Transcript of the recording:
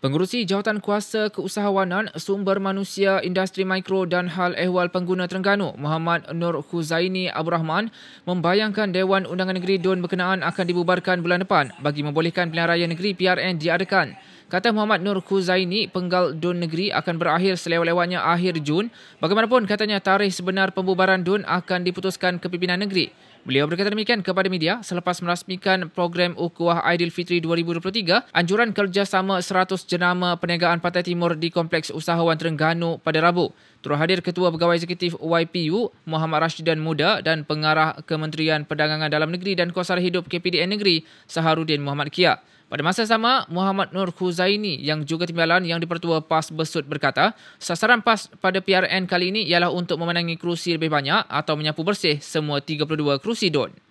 Pengurusi Jawatan Kuasa Keusahawanan Sumber Manusia Industri Mikro dan Hal Ehwal Pengguna Terengganu Muhammad Nur Khuzaini Abu Rahman membayangkan Dewan Undangan Negeri DUN berkenaan akan dibubarkan bulan depan bagi membolehkan pilihan raya negeri PRN diadakan. Kata Muhammad Nur Khuzaini, penggal DUN negeri akan berakhir selewat-lewatnya akhir Jun. Bagaimanapun, katanya tarikh sebenar pembubaran DUN akan diputuskan kepimpinan negeri. Beliau berkata demikian kepada media selepas merasmikan program Ukuah Aidilfitri 2023, anjuran kerjasama 100 jenama perniagaan Pantai Timur di Kompleks Usahawan Terengganu pada Rabu. Turut hadir Ketua Pegawai Eksekutif YPU, Muhammad Rashidan Muda dan Pengarah Kementerian Perdagangan Dalam Negeri dan Kuasa Hidup KPDN Negeri, Saharudin Muhammad Kia. Pada masa sama, Muhammad Nur Khuzaini yang juga timbalan yang dipertua PAS Besut berkata, sasaran PAS pada PRN kali ini ialah untuk memenangi kerusi lebih banyak atau menyapu bersih semua 32 kerusi don.